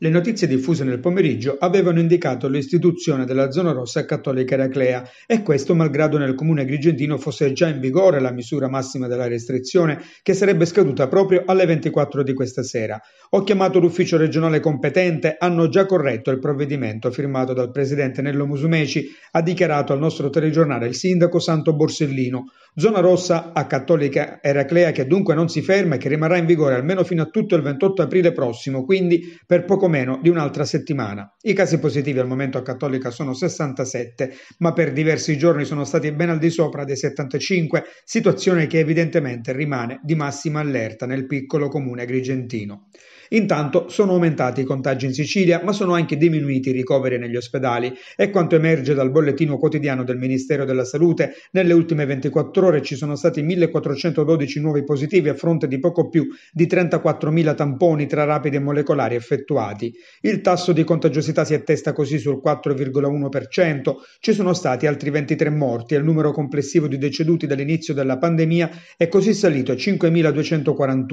Le notizie diffuse nel pomeriggio avevano indicato l'istituzione della zona rossa cattolica Eraclea e questo malgrado nel comune grigentino fosse già in vigore la misura massima della restrizione che sarebbe scaduta proprio alle 24 di questa sera. Ho chiamato l'ufficio regionale competente, hanno già corretto il provvedimento firmato dal presidente Nello Musumeci, ha dichiarato al nostro telegiornale il sindaco Santo Borsellino. Zona rossa a cattolica Eraclea che dunque non si ferma e che rimarrà in vigore almeno fino a tutto il 28 aprile prossimo, quindi per poco meno di un'altra settimana. I casi positivi al momento a Cattolica sono 67, ma per diversi giorni sono stati ben al di sopra dei 75, situazione che evidentemente rimane di massima allerta nel piccolo comune agrigentino. Intanto sono aumentati i contagi in Sicilia, ma sono anche diminuiti i ricoveri negli ospedali e quanto emerge dal bollettino quotidiano del Ministero della Salute, nelle ultime 24 ore ci sono stati 1412 nuovi positivi a fronte di poco più di 34.000 tamponi tra rapidi e molecolari effettuati scivolati. Il tasso di contagiosità si attesta così sul 4,1%, ci sono stati altri 23 morti e il numero complessivo di deceduti dall'inizio della pandemia è così salito a 5.241.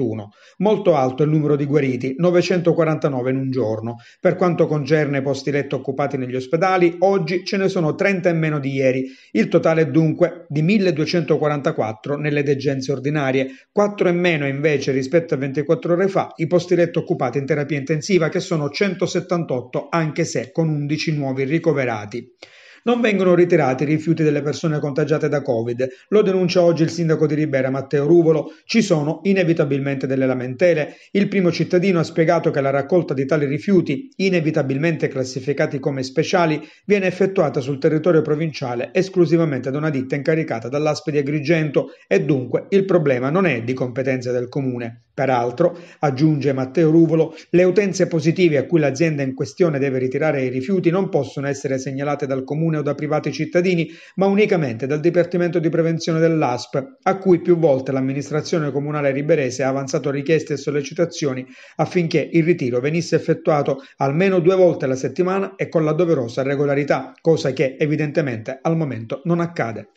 Molto alto il numero di guariti, 949 in un giorno. Per quanto concerne i posti letto occupati negli ospedali, oggi ce ne sono 30 in meno di ieri. Il totale è dunque di 1.244 nelle degenze ordinarie, 4 in meno invece rispetto a 24 ore fa i posti letto occupati in terapia intensiva che sono sono 178 anche se con 11 nuovi ricoverati. Non vengono ritirati i rifiuti delle persone contagiate da Covid, lo denuncia oggi il sindaco di Ribera Matteo Ruvolo, ci sono inevitabilmente delle lamentele. Il primo cittadino ha spiegato che la raccolta di tali rifiuti, inevitabilmente classificati come speciali, viene effettuata sul territorio provinciale esclusivamente da una ditta incaricata dall'Aspe di Agrigento e dunque il problema non è di competenza del comune. Peraltro, aggiunge Matteo Ruvolo, le utenze positive a cui l'azienda in questione deve ritirare i rifiuti non possono essere segnalate dal comune o da privati cittadini, ma unicamente dal Dipartimento di Prevenzione dell'ASP, a cui più volte l'amministrazione comunale riberese ha avanzato richieste e sollecitazioni affinché il ritiro venisse effettuato almeno due volte alla settimana e con la doverosa regolarità, cosa che evidentemente al momento non accade.